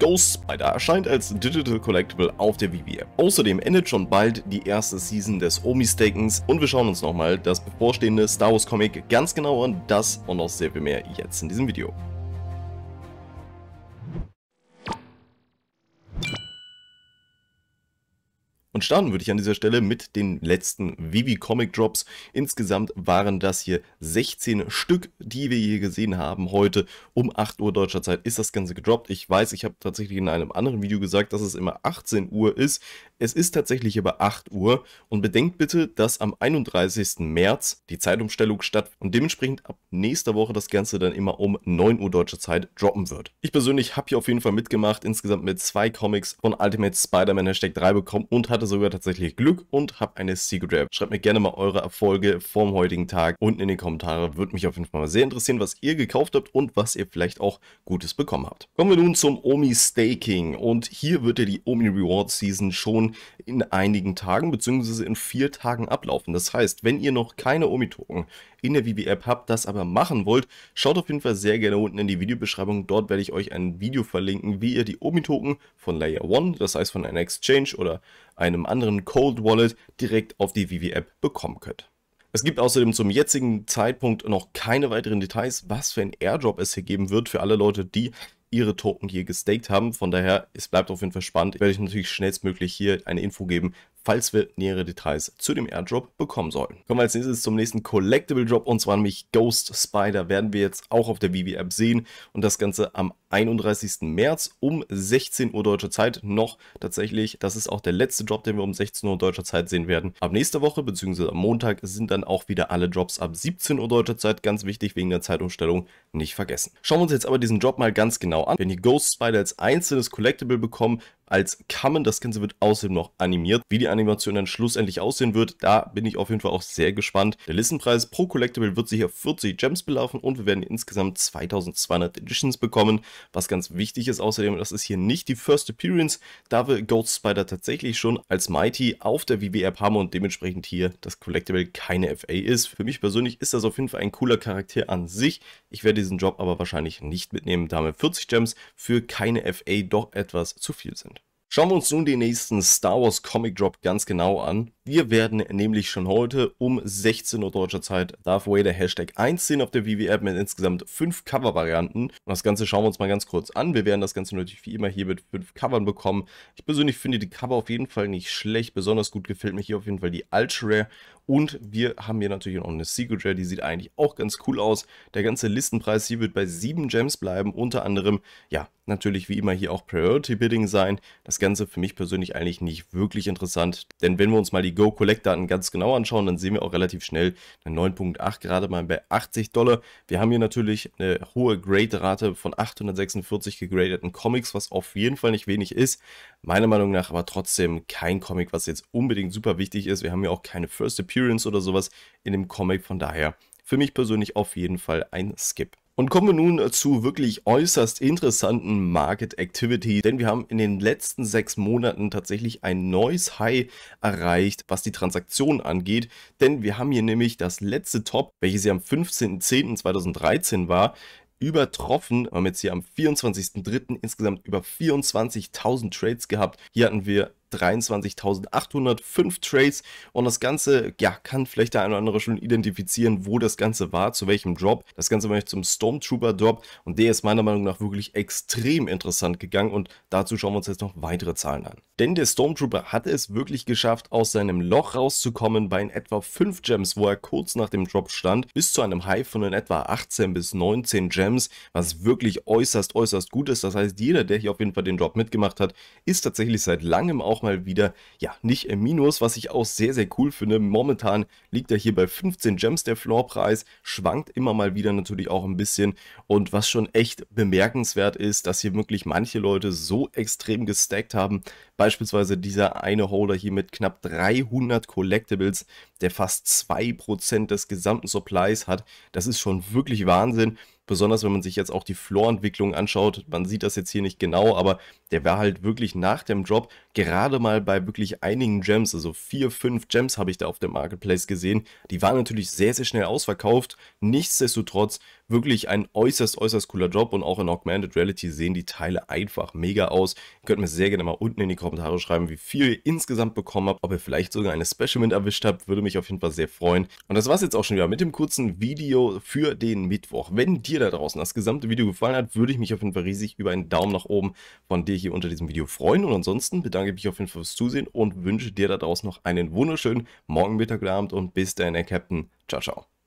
Ghost Spider erscheint als Digital Collectible auf der Vivier. Außerdem endet schon bald die erste Season des Omi-Stakens und wir schauen uns nochmal das bevorstehende Star Wars Comic ganz genau an, das und noch sehr viel mehr jetzt in diesem Video. Und starten würde ich an dieser Stelle mit den letzten Vivi Comic Drops. Insgesamt waren das hier 16 Stück, die wir hier gesehen haben heute. Um 8 Uhr deutscher Zeit ist das Ganze gedroppt. Ich weiß, ich habe tatsächlich in einem anderen Video gesagt, dass es immer 18 Uhr ist. Es ist tatsächlich aber 8 Uhr und bedenkt bitte, dass am 31. März die Zeitumstellung stattfindet und dementsprechend ab nächster Woche das Ganze dann immer um 9 Uhr deutscher Zeit droppen wird. Ich persönlich habe hier auf jeden Fall mitgemacht, insgesamt mit zwei Comics von Ultimate Spider-Man Hashtag 3 bekommen und hatte sogar tatsächlich Glück und habe eine Secret Rap. Schreibt mir gerne mal eure Erfolge vom heutigen Tag unten in die Kommentare. Würde mich auf jeden Fall mal sehr interessieren, was ihr gekauft habt und was ihr vielleicht auch Gutes bekommen habt. Kommen wir nun zum Omi Staking und hier wird ja die Omi Reward Season schon in einigen Tagen bzw. in vier Tagen ablaufen. Das heißt, wenn ihr noch keine Omi Token in der VB-App habt, das aber machen wollt, schaut auf jeden Fall sehr gerne unten in die Videobeschreibung. Dort werde ich euch ein Video verlinken, wie ihr die Omi-Token von Layer 1, das heißt von einer Exchange oder einem anderen Cold Wallet, direkt auf die VB-App bekommen könnt. Es gibt außerdem zum jetzigen Zeitpunkt noch keine weiteren Details, was für ein Airdrop es hier geben wird für alle Leute, die ihre Token hier gestaked haben. Von daher, es bleibt auf jeden Fall spannend. Ich werde euch natürlich schnellstmöglich hier eine Info geben, falls wir nähere Details zu dem Airdrop bekommen sollen. Kommen wir als nächstes zum nächsten Collectible Drop und zwar nämlich Ghost Spider werden wir jetzt auch auf der Vivi App sehen und das Ganze am 31. März um 16 Uhr deutscher Zeit noch tatsächlich. Das ist auch der letzte Drop, den wir um 16 Uhr deutscher Zeit sehen werden. Ab nächster Woche bzw. am Montag sind dann auch wieder alle Drops ab 17 Uhr deutscher Zeit. Ganz wichtig wegen der Zeitumstellung nicht vergessen. Schauen wir uns jetzt aber diesen Drop mal ganz genau an. Wenn ihr Ghost Spider als einzelnes Collectible bekommen, als Kamen. Das Ganze wird außerdem noch animiert. Wie die Animation dann schlussendlich aussehen wird, da bin ich auf jeden Fall auch sehr gespannt. Der Listenpreis pro Collectible wird sich auf 40 Gems belaufen und wir werden insgesamt 2200 Editions bekommen. Was ganz wichtig ist außerdem, das ist hier nicht die First Appearance, da wir Gold Spider tatsächlich schon als Mighty auf der WWF haben und dementsprechend hier das Collectible keine FA ist. Für mich persönlich ist das auf jeden Fall ein cooler Charakter an sich. Ich werde diesen Job aber wahrscheinlich nicht mitnehmen, da mir 40 Gems für keine FA doch etwas zu viel sind. Schauen wir uns nun den nächsten Star Wars Comic Drop ganz genau an. Wir werden nämlich schon heute um 16 Uhr deutscher Zeit Darth Vader Hashtag 1 sehen auf der VW app mit insgesamt 5 Cover-Varianten. Und das Ganze schauen wir uns mal ganz kurz an. Wir werden das Ganze natürlich wie immer hier mit 5 Covern bekommen. Ich persönlich finde die Cover auf jeden Fall nicht schlecht. Besonders gut gefällt mir hier auf jeden Fall die Ultra Rare und wir haben hier natürlich noch eine Secret Signature, die sieht eigentlich auch ganz cool aus. Der ganze Listenpreis hier wird bei 7 Gems bleiben, unter anderem, ja, natürlich wie immer hier auch Priority Bidding sein. Das Ganze für mich persönlich eigentlich nicht wirklich interessant, denn wenn wir uns mal die Go Collect Daten ganz genau anschauen, dann sehen wir auch relativ schnell eine 9.8 gerade mal bei 80 Dollar. Wir haben hier natürlich eine hohe Grade-Rate von 846 gegradeten Comics, was auf jeden Fall nicht wenig ist. Meiner Meinung nach aber trotzdem kein Comic, was jetzt unbedingt super wichtig ist. Wir haben hier auch keine First Appearance Appearance oder sowas in dem Comic. Von daher für mich persönlich auf jeden Fall ein Skip. Und kommen wir nun äh, zu wirklich äußerst interessanten Market Activity, denn wir haben in den letzten sechs Monaten tatsächlich ein neues High erreicht, was die Transaktion angeht, denn wir haben hier nämlich das letzte Top, welches ja am 15.10.2013 war, übertroffen. Wir haben jetzt hier am 24.03. insgesamt über 24.000 Trades gehabt. Hier hatten wir 23.805 Trades und das Ganze, ja, kann vielleicht der eine oder andere schon identifizieren, wo das Ganze war, zu welchem Drop. Das Ganze war zum Stormtrooper Drop und der ist meiner Meinung nach wirklich extrem interessant gegangen und dazu schauen wir uns jetzt noch weitere Zahlen an. Denn der Stormtrooper hat es wirklich geschafft, aus seinem Loch rauszukommen bei in etwa 5 Gems, wo er kurz nach dem Drop stand, bis zu einem High von in etwa 18 bis 19 Gems, was wirklich äußerst, äußerst gut ist. Das heißt, jeder, der hier auf jeden Fall den Drop mitgemacht hat, ist tatsächlich seit langem auch auch mal wieder, ja, nicht im Minus, was ich auch sehr, sehr cool finde. Momentan liegt er hier bei 15 Gems, der Floorpreis, schwankt immer mal wieder natürlich auch ein bisschen. Und was schon echt bemerkenswert ist, dass hier wirklich manche Leute so extrem gestackt haben. Beispielsweise dieser eine Holder hier mit knapp 300 Collectibles, der fast 2% des gesamten Supplies hat. Das ist schon wirklich Wahnsinn. Besonders wenn man sich jetzt auch die Floorentwicklung anschaut, man sieht das jetzt hier nicht genau, aber der war halt wirklich nach dem Drop gerade mal bei wirklich einigen Gems, also vier, fünf Gems habe ich da auf dem Marketplace gesehen. Die waren natürlich sehr, sehr schnell ausverkauft. Nichtsdestotrotz wirklich ein äußerst, äußerst cooler Job und auch in Augmented Reality sehen die Teile einfach mega aus. Ihr könnt mir sehr gerne mal unten in die Kommentare schreiben, wie viel ihr insgesamt bekommen habt, ob ihr vielleicht sogar eine Special Mint erwischt habt, würde mich auf jeden Fall sehr freuen. Und das war es jetzt auch schon wieder mit dem kurzen Video für den Mittwoch. Wenn dir dir da draußen das gesamte Video gefallen hat, würde ich mich auf jeden Fall riesig über einen Daumen nach oben von dir hier unter diesem Video freuen. Und ansonsten bedanke ich mich auf jeden Fall fürs Zusehen und wünsche dir da draußen noch einen wunderschönen Morgen, Mittag, Abend und bis dann, Captain. Ciao, ciao.